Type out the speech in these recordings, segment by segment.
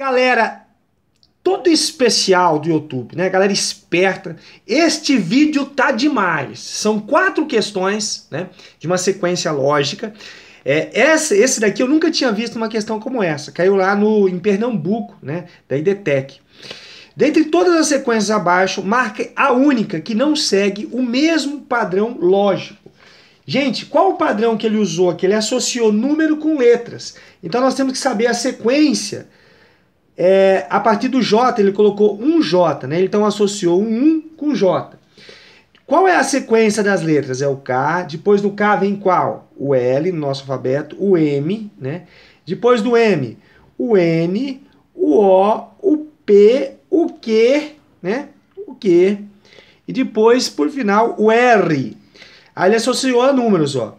Galera, todo especial do YouTube, né? Galera esperta, este vídeo tá demais. São quatro questões, né? De uma sequência lógica. É, essa, esse daqui eu nunca tinha visto uma questão como essa. Caiu lá no, em Pernambuco, né? Da Idetec. Dentre todas as sequências abaixo, marque a única que não segue o mesmo padrão lógico. Gente, qual o padrão que ele usou aqui? Ele associou número com letras. Então nós temos que saber a sequência é, a partir do J, ele colocou um J, né? então associou um 1 com J. Qual é a sequência das letras? É o K, depois do K vem qual? O L, no nosso alfabeto, o M, né? depois do M, o N, o O, o P, o Q, né? o Q, e depois, por final, o R. Aí ele associou a números, ó.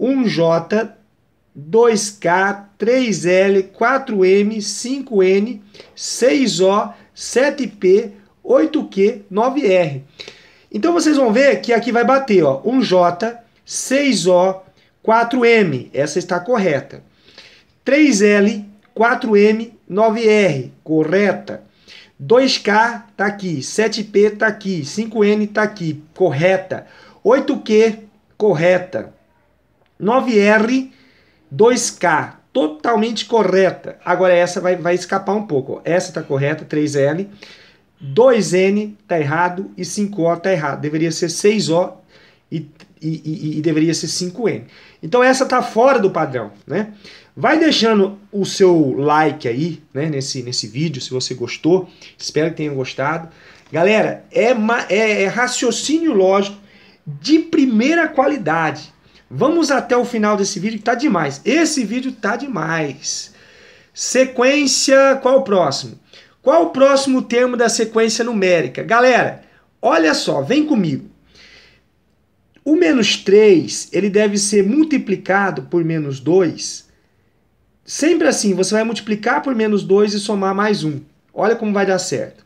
1J, 2K, 3L, 4M, 5N, 6O, 7P, 8Q, 9R. Então vocês vão ver que aqui vai bater, ó, 1J, 6O, 4M, essa está correta. 3L, 4M, 9R, correta. 2K está aqui, 7P está aqui, 5N está aqui, correta. 8Q, correta. 9R, 2K, totalmente correta. Agora essa vai, vai escapar um pouco. Essa está correta, 3L. 2N está errado e 5O está errado. Deveria ser 6O e, e, e, e deveria ser 5N. Então essa está fora do padrão, né? Vai deixando o seu like aí, né, nesse, nesse vídeo, se você gostou. Espero que tenham gostado. Galera, é, é, é raciocínio lógico de primeira qualidade. Vamos até o final desse vídeo que tá demais. Esse vídeo tá demais. Sequência, qual o próximo? Qual o próximo termo da sequência numérica? Galera, olha só, vem comigo. O menos 3, ele deve ser multiplicado por menos 2. Sempre assim, você vai multiplicar por menos 2 e somar mais 1. Olha como vai dar certo.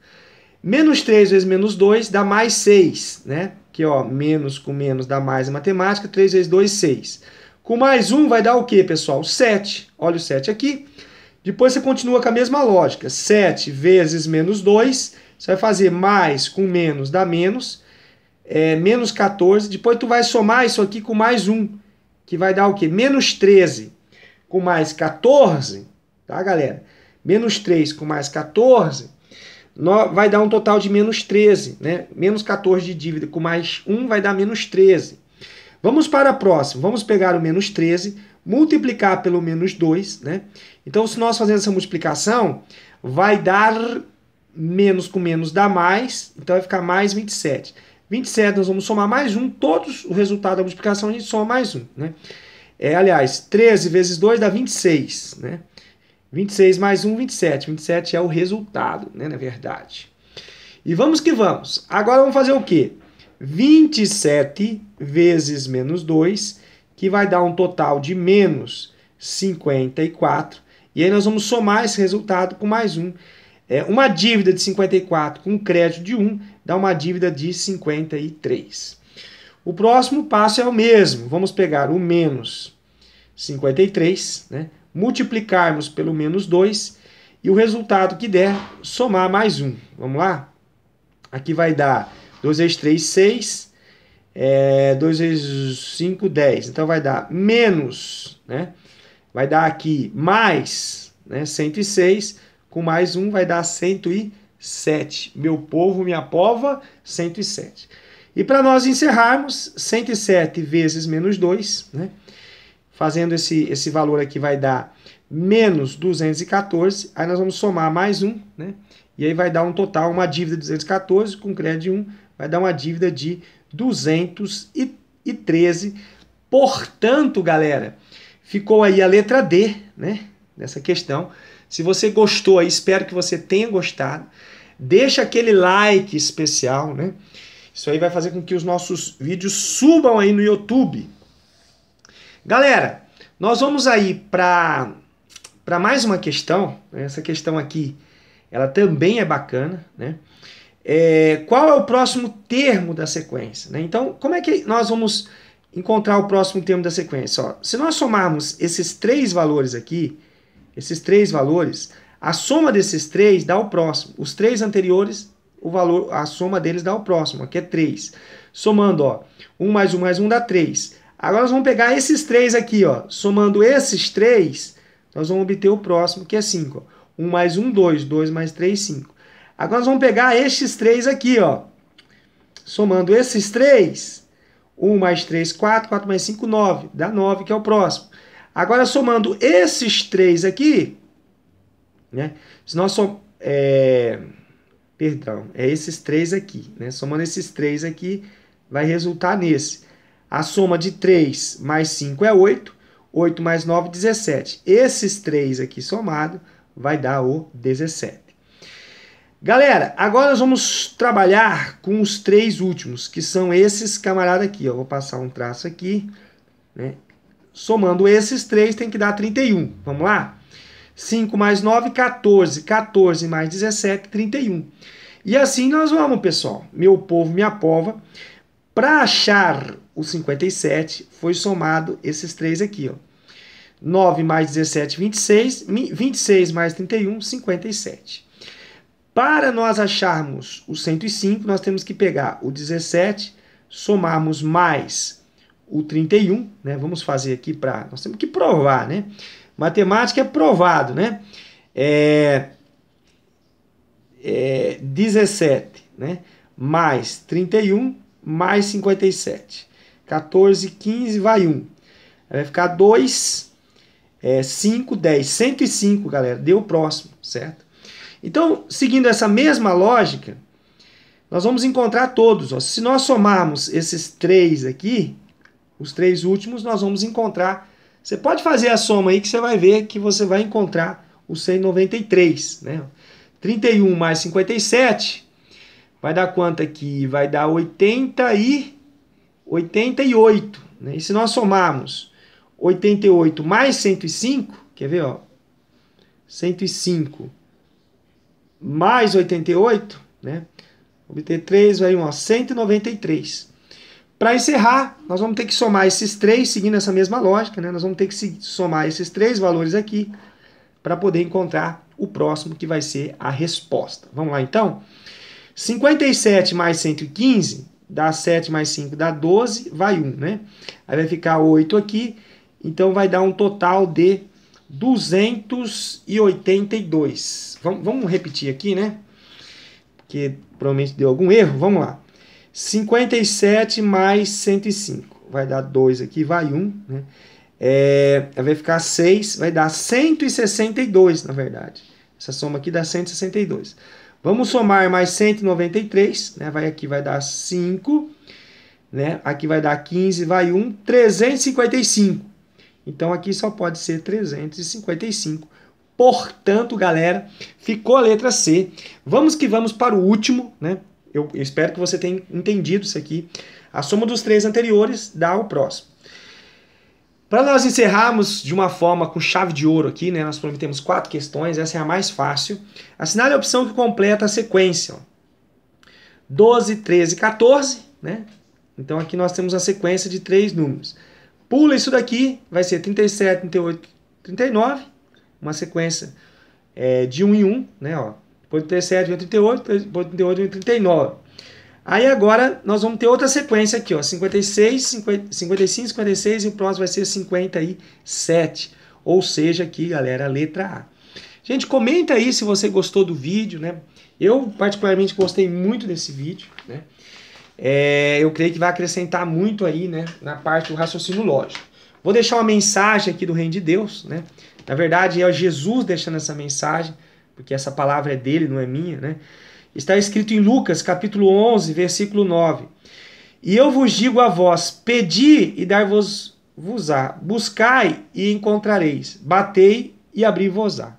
Menos 3 vezes menos 2 dá mais 6, né? que ó, menos com menos dá mais em matemática, 3 vezes 2, 6. Com mais 1 vai dar o quê, pessoal? 7. Olha o 7 aqui. Depois você continua com a mesma lógica. 7 vezes menos 2, você vai fazer mais com menos dá menos, é, menos 14. Depois você vai somar isso aqui com mais 1, que vai dar o quê? Menos 13 com mais 14, tá galera? Menos 3 com mais 14 vai dar um total de menos 13, né? Menos 14 de dívida com mais 1 vai dar menos 13. Vamos para a próxima. Vamos pegar o menos 13, multiplicar pelo menos 2, né? Então, se nós fazemos essa multiplicação, vai dar menos com menos dá mais, então vai ficar mais 27. 27 nós vamos somar mais 1, todos o resultado da multiplicação a gente soma mais 1, né? É, aliás, 13 vezes 2 dá 26, né? 26 mais 1, 27. 27 é o resultado, né, na verdade. E vamos que vamos. Agora vamos fazer o quê? 27 vezes menos 2, que vai dar um total de menos 54. E aí nós vamos somar esse resultado com mais 1. É, uma dívida de 54 com crédito de 1 dá uma dívida de 53. O próximo passo é o mesmo. Vamos pegar o menos 53, né? multiplicarmos pelo menos 2 e o resultado que der, somar mais 1. Um. Vamos lá? Aqui vai dar 2 vezes 3, 6. É, 2 vezes 5, 10. Então vai dar menos, né? Vai dar aqui mais né? 106. Com mais 1 um vai dar 107. Meu povo, minha pova, 107. E para nós encerrarmos, 107 vezes menos 2, né? fazendo esse, esse valor aqui vai dar menos 214, aí nós vamos somar mais um, né? E aí vai dar um total, uma dívida de 214 com crédito de 1, vai dar uma dívida de 213. Portanto, galera, ficou aí a letra D, né? Nessa questão. Se você gostou espero que você tenha gostado. Deixa aquele like especial, né? Isso aí vai fazer com que os nossos vídeos subam aí no YouTube. Galera, nós vamos aí para para mais uma questão. Essa questão aqui, ela também é bacana, né? É, qual é o próximo termo da sequência? Né? Então, como é que nós vamos encontrar o próximo termo da sequência? Ó, se nós somarmos esses três valores aqui, esses três valores, a soma desses três dá o próximo. Os três anteriores, o valor, a soma deles dá o próximo. Aqui é 3. Somando, ó, 1 mais 1 mais 1 dá 3. Agora nós vamos pegar esses três aqui, ó. somando esses três, nós vamos obter o próximo, que é 5. 1 mais 1, 2. 2 mais 3, 5. Agora nós vamos pegar esses três aqui, ó. somando esses três, 1 mais 3, 4. 4 mais 5, 9. Dá 9, que é o próximo. Agora, somando esses três aqui, né? Se nós som, é, perdão, é esses três aqui, né? Somando esses três aqui, vai resultar nesse. A soma de 3 mais 5 é 8. 8 mais 9, 17. Esses três aqui somados vai dar o 17. Galera, agora nós vamos trabalhar com os três últimos, que são esses camarada aqui. Eu vou passar um traço aqui. Né? Somando esses três tem que dar 31. Vamos lá? 5 mais 9, 14. 14 mais 17, 31. E assim nós vamos, pessoal. Meu povo, minha pova. Para achar o 57, foi somado esses três aqui. Ó. 9 mais 17, 26. 26 mais 31, 57. Para nós acharmos o 105, nós temos que pegar o 17, somarmos mais o 31, né? Vamos fazer aqui para... Nós temos que provar, né? Matemática é provado, né? É, é 17, né? Mais 31 mais 57. 14, 15, vai 1. Vai ficar 2, é, 5, 10. 105, galera. Deu o próximo, certo? Então, seguindo essa mesma lógica, nós vamos encontrar todos. Ó. Se nós somarmos esses três aqui, os três últimos, nós vamos encontrar. Você pode fazer a soma aí que você vai ver que você vai encontrar o 193. Né? 31 mais 57 Vai dar quanto aqui? Vai dar 80 e 88. Né? E se nós somarmos 88 mais 105, quer ver? Ó, 105 mais 88, né? obter 3, vai 1, ó, 193. Para encerrar, nós vamos ter que somar esses três, seguindo essa mesma lógica, né? nós vamos ter que somar esses três valores aqui para poder encontrar o próximo que vai ser a resposta. Vamos lá então? 57 mais 115 dá 7 mais 5 dá 12, vai 1, né? Aí vai ficar 8 aqui, então vai dar um total de 282. Vamos, vamos repetir aqui, né? Porque provavelmente deu algum erro, vamos lá. 57 mais 105, vai dar 2 aqui, vai 1, né? É, vai ficar 6, vai dar 162, na verdade. Essa soma aqui dá 162. Vamos somar mais 193, né? Vai aqui, vai dar 5, né? Aqui vai dar 15, vai 1, 355. Então aqui só pode ser 355. Portanto, galera, ficou a letra C. Vamos que vamos para o último, né? Eu, eu espero que você tenha entendido isso aqui. A soma dos três anteriores dá o próximo. Para nós encerrarmos de uma forma com chave de ouro aqui, né, nós prometemos quatro questões, essa é a mais fácil. Assinale a opção que completa a sequência. Ó. 12, 13, 14, né? Então aqui nós temos a sequência de três números. Pula isso daqui, vai ser 37, 38, 39, uma sequência é, de 1 em 1, né? Ó. Depois 37 38, depois 38 39. Aí agora nós vamos ter outra sequência aqui, ó, 56, 50, 55, 56 e o próximo vai ser 57. Ou seja, aqui, galera, a letra A. Gente, comenta aí se você gostou do vídeo, né? Eu particularmente gostei muito desse vídeo, né? É, eu creio que vai acrescentar muito aí, né, na parte do raciocínio lógico. Vou deixar uma mensagem aqui do Reino de Deus, né? Na verdade, é Jesus deixando essa mensagem, porque essa palavra é dele, não é minha, né? Está escrito em Lucas, capítulo 11, versículo 9. E eu vos digo a vós: pedi e dar-vos-á, buscai e encontrareis, batei e abri-vos-á.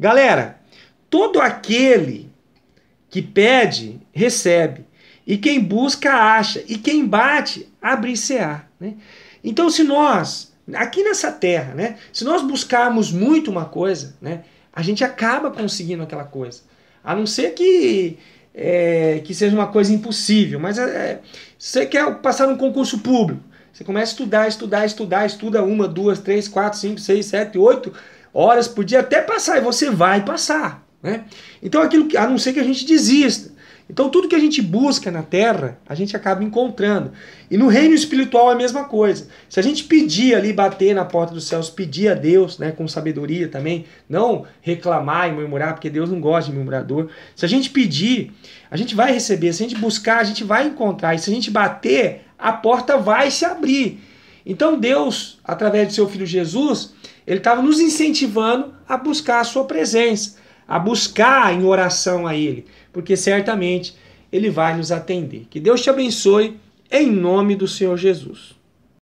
Galera, todo aquele que pede, recebe. E quem busca, acha. E quem bate, abre-se-á. Né? Então, se nós, aqui nessa terra, né, se nós buscarmos muito uma coisa, né, a gente acaba conseguindo aquela coisa. A não ser que, é, que seja uma coisa impossível. Mas é, é, você quer passar num concurso público. Você começa a estudar, estudar, estudar, estuda uma, duas, três, quatro, cinco, seis, sete, oito horas por dia até passar. E você vai passar. Né? Então aquilo que, a não ser que a gente desista. Então tudo que a gente busca na terra, a gente acaba encontrando. E no reino espiritual é a mesma coisa. Se a gente pedir ali, bater na porta dos céus, pedir a Deus, né, com sabedoria também, não reclamar e murmurar, porque Deus não gosta de murmurador. Se a gente pedir, a gente vai receber. Se a gente buscar, a gente vai encontrar. E se a gente bater, a porta vai se abrir. Então Deus, através do seu filho Jesus, ele estava nos incentivando a buscar a sua presença a buscar em oração a Ele, porque certamente Ele vai nos atender. Que Deus te abençoe, em nome do Senhor Jesus.